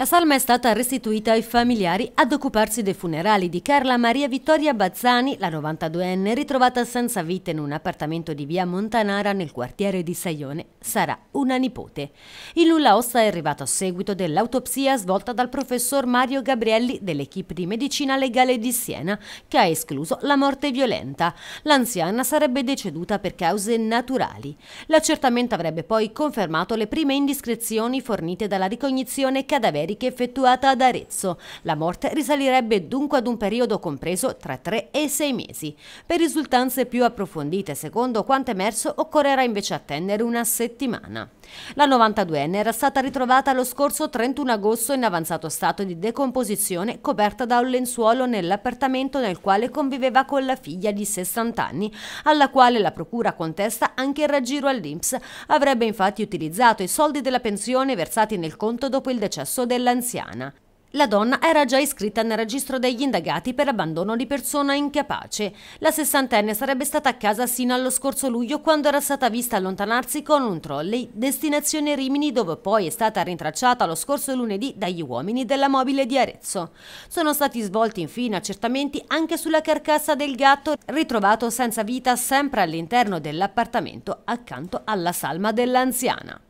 La salma è stata restituita ai familiari ad occuparsi dei funerali di Carla Maria Vittoria Bazzani, la 92enne, ritrovata senza vita in un appartamento di via Montanara nel quartiere di Saione sarà una nipote. Il nulla ossa è arrivato a seguito dell'autopsia svolta dal professor Mario Gabrielli dell'equipe di medicina legale di Siena, che ha escluso la morte violenta. L'anziana sarebbe deceduta per cause naturali. L'accertamento avrebbe poi confermato le prime indiscrezioni fornite dalla ricognizione cadaverica effettuata ad Arezzo. La morte risalirebbe dunque ad un periodo compreso tra 3 e 6 mesi. Per risultanze più approfondite, secondo quanto emerso, occorrerà invece attendere una settimana settimana. La 92enne era stata ritrovata lo scorso 31 agosto in avanzato stato di decomposizione coperta da un lenzuolo nell'appartamento nel quale conviveva con la figlia di 60 anni, alla quale la procura contesta anche il raggiro all'Inps. Avrebbe infatti utilizzato i soldi della pensione versati nel conto dopo il decesso dell'anziana. La donna era già iscritta nel registro degli indagati per abbandono di persona incapace. La sessantenne sarebbe stata a casa sino allo scorso luglio quando era stata vista allontanarsi con un trolley destinazione Rimini dove poi è stata rintracciata lo scorso lunedì dagli uomini della mobile di Arezzo. Sono stati svolti infine accertamenti anche sulla carcassa del gatto ritrovato senza vita sempre all'interno dell'appartamento accanto alla salma dell'anziana.